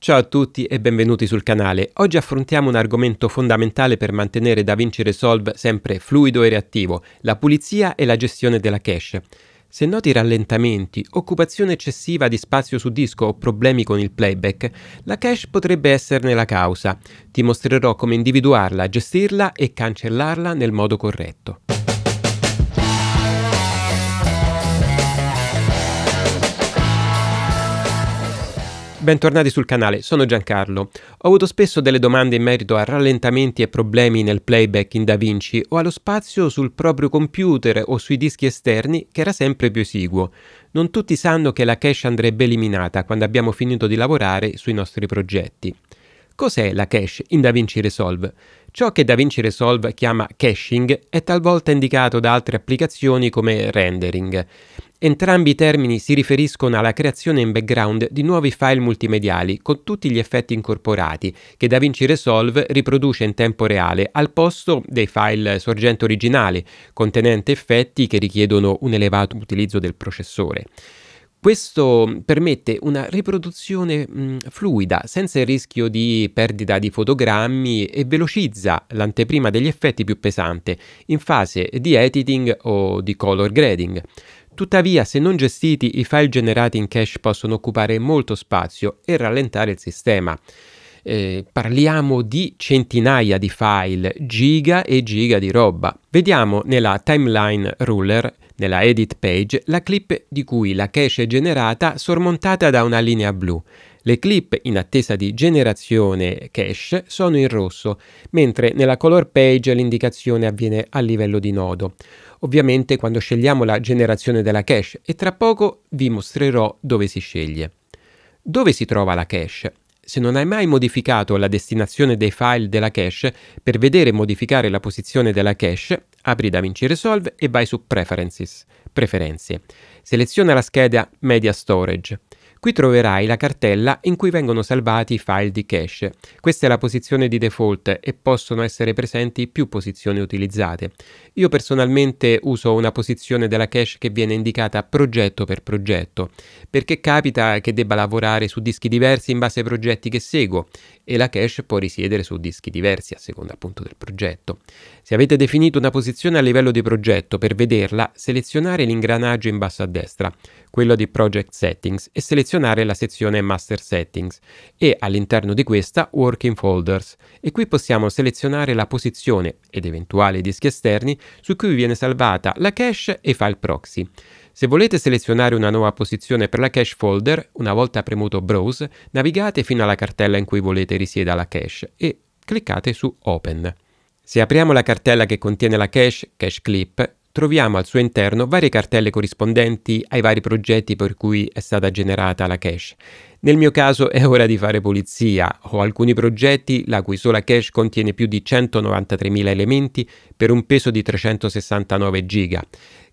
Ciao a tutti e benvenuti sul canale. Oggi affrontiamo un argomento fondamentale per mantenere DaVinci Resolve sempre fluido e reattivo, la pulizia e la gestione della cache. Se noti rallentamenti, occupazione eccessiva di spazio su disco o problemi con il playback, la cache potrebbe esserne la causa. Ti mostrerò come individuarla, gestirla e cancellarla nel modo corretto. Bentornati sul canale, sono Giancarlo. Ho avuto spesso delle domande in merito a rallentamenti e problemi nel playback in DaVinci o allo spazio sul proprio computer o sui dischi esterni che era sempre più esiguo. Non tutti sanno che la cache andrebbe eliminata quando abbiamo finito di lavorare sui nostri progetti. Cos'è la cache in DaVinci Resolve? Ciò che DaVinci Resolve chiama caching è talvolta indicato da altre applicazioni come rendering. Entrambi i termini si riferiscono alla creazione in background di nuovi file multimediali con tutti gli effetti incorporati che DaVinci Resolve riproduce in tempo reale al posto dei file sorgente originale, contenente effetti che richiedono un elevato utilizzo del processore. Questo permette una riproduzione mh, fluida, senza il rischio di perdita di fotogrammi e velocizza l'anteprima degli effetti più pesante in fase di editing o di color grading. Tuttavia, se non gestiti, i file generati in cache possono occupare molto spazio e rallentare il sistema. Eh, parliamo di centinaia di file, giga e giga di roba. Vediamo nella timeline ruler, nella edit page, la clip di cui la cache è generata sormontata da una linea blu. Le clip in attesa di generazione cache sono in rosso, mentre nella color page l'indicazione avviene a livello di nodo ovviamente quando scegliamo la generazione della cache e tra poco vi mostrerò dove si sceglie. Dove si trova la cache? Se non hai mai modificato la destinazione dei file della cache, per vedere e modificare la posizione della cache, apri DaVinci Resolve e vai su Preferences, Preferenze. Seleziona la scheda Media Storage. Qui troverai la cartella in cui vengono salvati i file di cache. Questa è la posizione di default e possono essere presenti più posizioni utilizzate. Io personalmente uso una posizione della cache che viene indicata progetto per progetto, perché capita che debba lavorare su dischi diversi in base ai progetti che seguo e la cache può risiedere su dischi diversi a seconda appunto del progetto. Se avete definito una posizione a livello di progetto per vederla, selezionare l'ingranaggio in basso a destra, quello di Project Settings, e selezionare la sezione Master Settings e all'interno di questa Working Folders. E qui possiamo selezionare la posizione ed eventuali dischi esterni su cui viene salvata la cache e i file proxy. Se volete selezionare una nuova posizione per la cache folder, una volta premuto Browse, navigate fino alla cartella in cui volete risieda la cache e cliccate su Open. Se apriamo la cartella che contiene la cache, cache clip, troviamo al suo interno varie cartelle corrispondenti ai vari progetti per cui è stata generata la cache. Nel mio caso è ora di fare pulizia, ho alcuni progetti la cui sola cache contiene più di 193.000 elementi per un peso di 369 giga.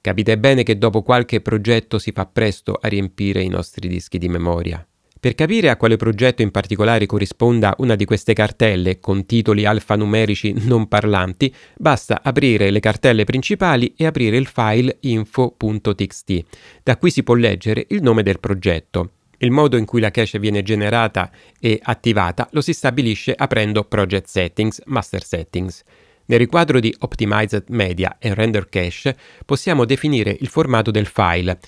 Capite bene che dopo qualche progetto si fa presto a riempire i nostri dischi di memoria. Per capire a quale progetto in particolare corrisponda una di queste cartelle con titoli alfanumerici non parlanti, basta aprire le cartelle principali e aprire il file info.txt. Da qui si può leggere il nome del progetto. Il modo in cui la cache viene generata e attivata lo si stabilisce aprendo Project Settings, Master Settings. Nel riquadro di Optimized Media e Render Cache possiamo definire il formato del file.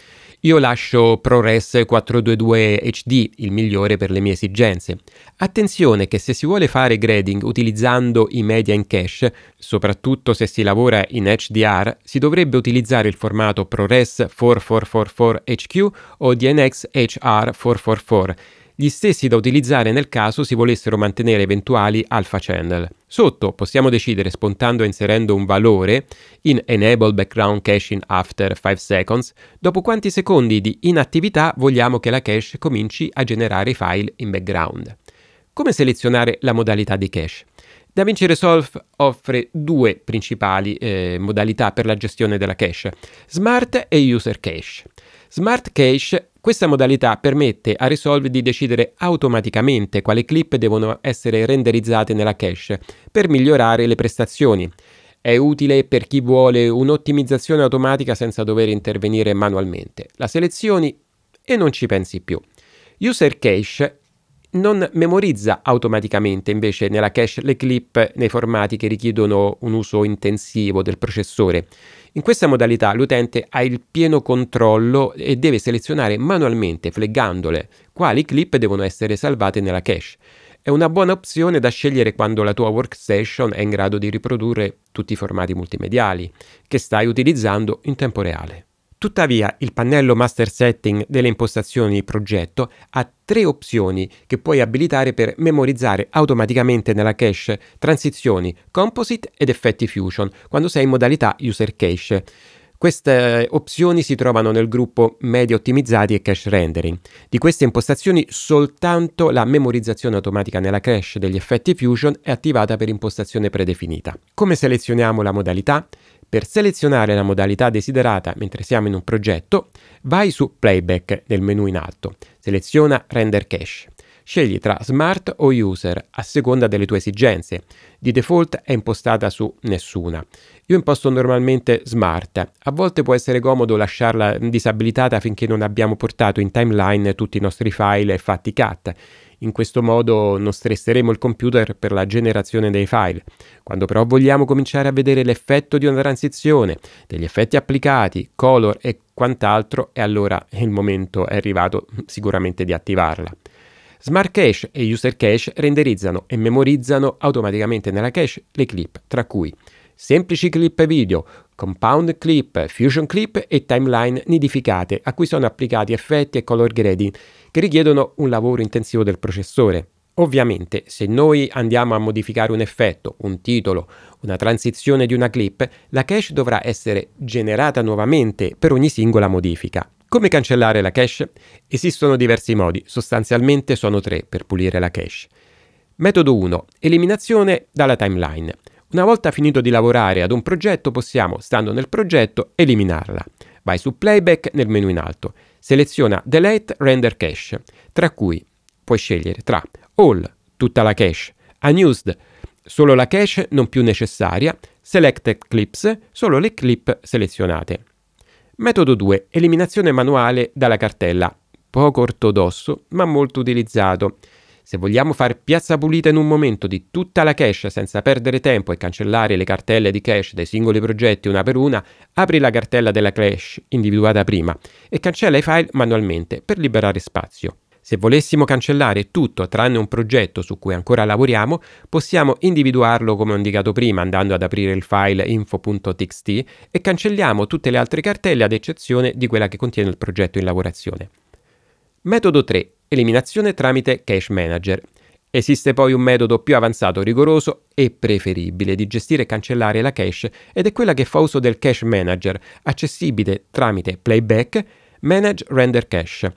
Io lascio ProRes 422 HD, il migliore per le mie esigenze. Attenzione che se si vuole fare grading utilizzando i media in cache, soprattutto se si lavora in HDR, si dovrebbe utilizzare il formato ProRes 4444 HQ o DNX HR 444 gli stessi da utilizzare nel caso si volessero mantenere eventuali alpha channel. Sotto possiamo decidere spuntando inserendo un valore in Enable Background Caching After 5 Seconds dopo quanti secondi di inattività vogliamo che la cache cominci a generare i file in background. Come selezionare la modalità di cache? DaVinci Resolve offre due principali eh, modalità per la gestione della cache, Smart e User Cache. Smart Cache questa modalità permette a Resolve di decidere automaticamente quali clip devono essere renderizzate nella cache per migliorare le prestazioni. È utile per chi vuole un'ottimizzazione automatica senza dover intervenire manualmente. La selezioni e non ci pensi più. User cache non memorizza automaticamente invece nella cache le clip nei formati che richiedono un uso intensivo del processore. In questa modalità l'utente ha il pieno controllo e deve selezionare manualmente, fleggandole, quali clip devono essere salvate nella cache. È una buona opzione da scegliere quando la tua workstation è in grado di riprodurre tutti i formati multimediali che stai utilizzando in tempo reale. Tuttavia il pannello Master Setting delle impostazioni progetto ha tre opzioni che puoi abilitare per memorizzare automaticamente nella cache transizioni, composite ed effetti fusion quando sei in modalità user cache. Queste eh, opzioni si trovano nel gruppo media ottimizzati e cache rendering. Di queste impostazioni soltanto la memorizzazione automatica nella cache degli effetti fusion è attivata per impostazione predefinita. Come selezioniamo la modalità? Per selezionare la modalità desiderata mentre siamo in un progetto, vai su Playback nel menu in alto, seleziona Render Cache. Scegli tra Smart o User a seconda delle tue esigenze. Di default è impostata su nessuna. Io imposto normalmente Smart. A volte può essere comodo lasciarla disabilitata finché non abbiamo portato in timeline tutti i nostri file e fatti cat. In questo modo non stresseremo il computer per la generazione dei file. Quando però vogliamo cominciare a vedere l'effetto di una transizione, degli effetti applicati, color e quant'altro, e allora il momento è arrivato sicuramente di attivarla. Smart Cache e User Cache renderizzano e memorizzano automaticamente nella cache le clip, tra cui semplici clip video, compound clip, fusion clip e timeline nidificate a cui sono applicati effetti e color grading che richiedono un lavoro intensivo del processore. Ovviamente se noi andiamo a modificare un effetto, un titolo, una transizione di una clip, la cache dovrà essere generata nuovamente per ogni singola modifica. Come cancellare la cache? Esistono diversi modi, sostanzialmente sono tre per pulire la cache. Metodo 1. Eliminazione dalla timeline. Una volta finito di lavorare ad un progetto possiamo, stando nel progetto, eliminarla. Vai su Playback nel menu in alto, seleziona Delete Render Cache, tra cui puoi scegliere tra All, tutta la cache, Unused, solo la cache non più necessaria, Selected Clips, solo le clip selezionate. Metodo 2. Eliminazione manuale dalla cartella. Poco ortodosso, ma molto utilizzato. Se vogliamo fare piazza pulita in un momento di tutta la cache senza perdere tempo e cancellare le cartelle di cache dei singoli progetti una per una, apri la cartella della cache individuata prima e cancella i file manualmente per liberare spazio. Se volessimo cancellare tutto tranne un progetto su cui ancora lavoriamo, possiamo individuarlo come ho indicato prima andando ad aprire il file info.txt e cancelliamo tutte le altre cartelle ad eccezione di quella che contiene il progetto in lavorazione. Metodo 3 eliminazione tramite cache manager. Esiste poi un metodo più avanzato, rigoroso e preferibile di gestire e cancellare la cache ed è quella che fa uso del cache manager, accessibile tramite playback Manage Render Cache.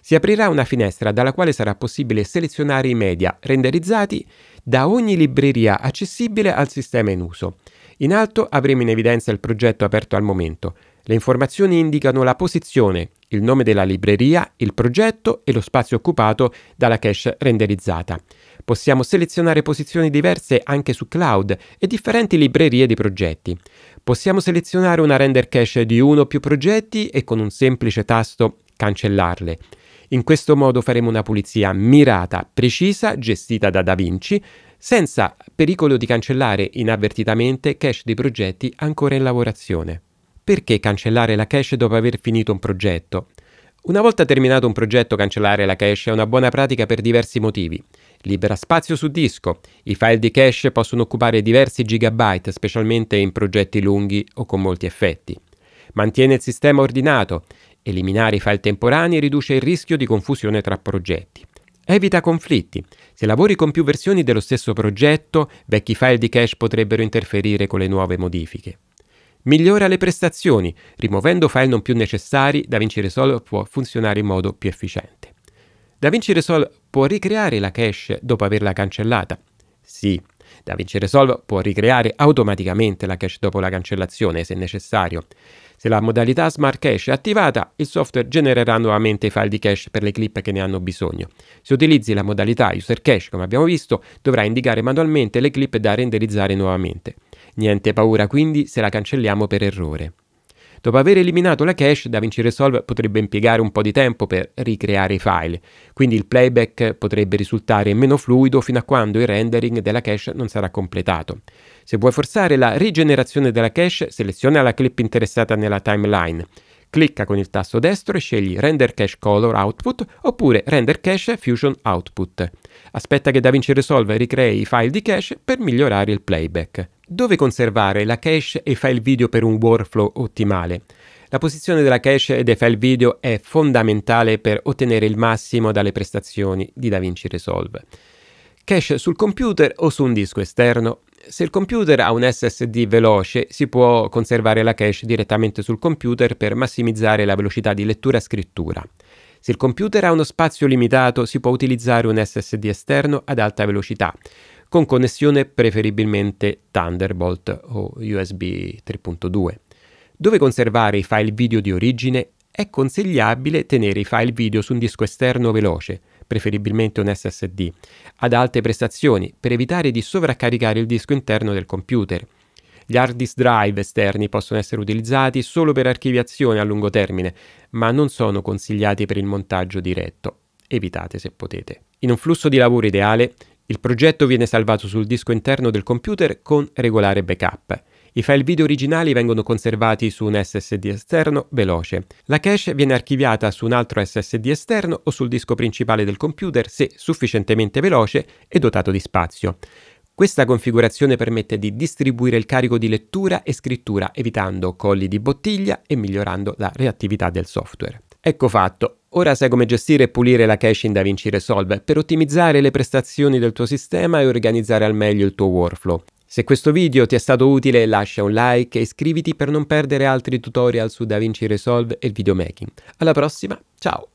Si aprirà una finestra dalla quale sarà possibile selezionare i media renderizzati da ogni libreria accessibile al sistema in uso. In alto avremo in evidenza il progetto aperto al momento, le informazioni indicano la posizione, il nome della libreria, il progetto e lo spazio occupato dalla cache renderizzata. Possiamo selezionare posizioni diverse anche su cloud e differenti librerie di progetti. Possiamo selezionare una render cache di uno o più progetti e con un semplice tasto cancellarle. In questo modo faremo una pulizia mirata, precisa, gestita da DaVinci, senza pericolo di cancellare inavvertitamente cache di progetti ancora in lavorazione. Perché cancellare la cache dopo aver finito un progetto? Una volta terminato un progetto, cancellare la cache è una buona pratica per diversi motivi. Libera spazio su disco. I file di cache possono occupare diversi gigabyte, specialmente in progetti lunghi o con molti effetti. Mantiene il sistema ordinato. Eliminare i file temporanei riduce il rischio di confusione tra progetti. Evita conflitti. Se lavori con più versioni dello stesso progetto, vecchi file di cache potrebbero interferire con le nuove modifiche. Migliora le prestazioni, rimuovendo file non più necessari, DaVinci Resolve può funzionare in modo più efficiente. DaVinci Resolve può ricreare la cache dopo averla cancellata? Sì, DaVinci Resolve può ricreare automaticamente la cache dopo la cancellazione se necessario. Se la modalità Smart Cache è attivata, il software genererà nuovamente i file di cache per le clip che ne hanno bisogno. Se utilizzi la modalità User Cache, come abbiamo visto, dovrà indicare manualmente le clip da renderizzare nuovamente. Niente paura quindi se la cancelliamo per errore. Dopo aver eliminato la cache, DaVinci Resolve potrebbe impiegare un po' di tempo per ricreare i file, quindi il playback potrebbe risultare meno fluido fino a quando il rendering della cache non sarà completato. Se vuoi forzare la rigenerazione della cache, seleziona la clip interessata nella timeline. Clicca con il tasto destro e scegli Render Cache Color Output oppure Render Cache Fusion Output. Aspetta che DaVinci Resolve ricrei i file di cache per migliorare il playback. Dove conservare la cache e i file video per un workflow ottimale? La posizione della cache e dei file video è fondamentale per ottenere il massimo dalle prestazioni di DaVinci Resolve. Cache sul computer o su un disco esterno se il computer ha un SSD veloce, si può conservare la cache direttamente sul computer per massimizzare la velocità di lettura e scrittura. Se il computer ha uno spazio limitato, si può utilizzare un SSD esterno ad alta velocità, con connessione preferibilmente Thunderbolt o USB 3.2, dove conservare i file video di origine è consigliabile tenere i file video su un disco esterno veloce, preferibilmente un SSD, ad alte prestazioni per evitare di sovraccaricare il disco interno del computer. Gli hard disk drive esterni possono essere utilizzati solo per archiviazione a lungo termine, ma non sono consigliati per il montaggio diretto. Evitate se potete. In un flusso di lavoro ideale, il progetto viene salvato sul disco interno del computer con regolare backup. I file video originali vengono conservati su un SSD esterno veloce. La cache viene archiviata su un altro SSD esterno o sul disco principale del computer se sufficientemente veloce e dotato di spazio. Questa configurazione permette di distribuire il carico di lettura e scrittura evitando colli di bottiglia e migliorando la reattività del software. Ecco fatto, Ora sai come gestire e pulire la cache in DaVinci Resolve per ottimizzare le prestazioni del tuo sistema e organizzare al meglio il tuo workflow. Se questo video ti è stato utile lascia un like e iscriviti per non perdere altri tutorial su DaVinci Resolve e il videomaking. Alla prossima, ciao!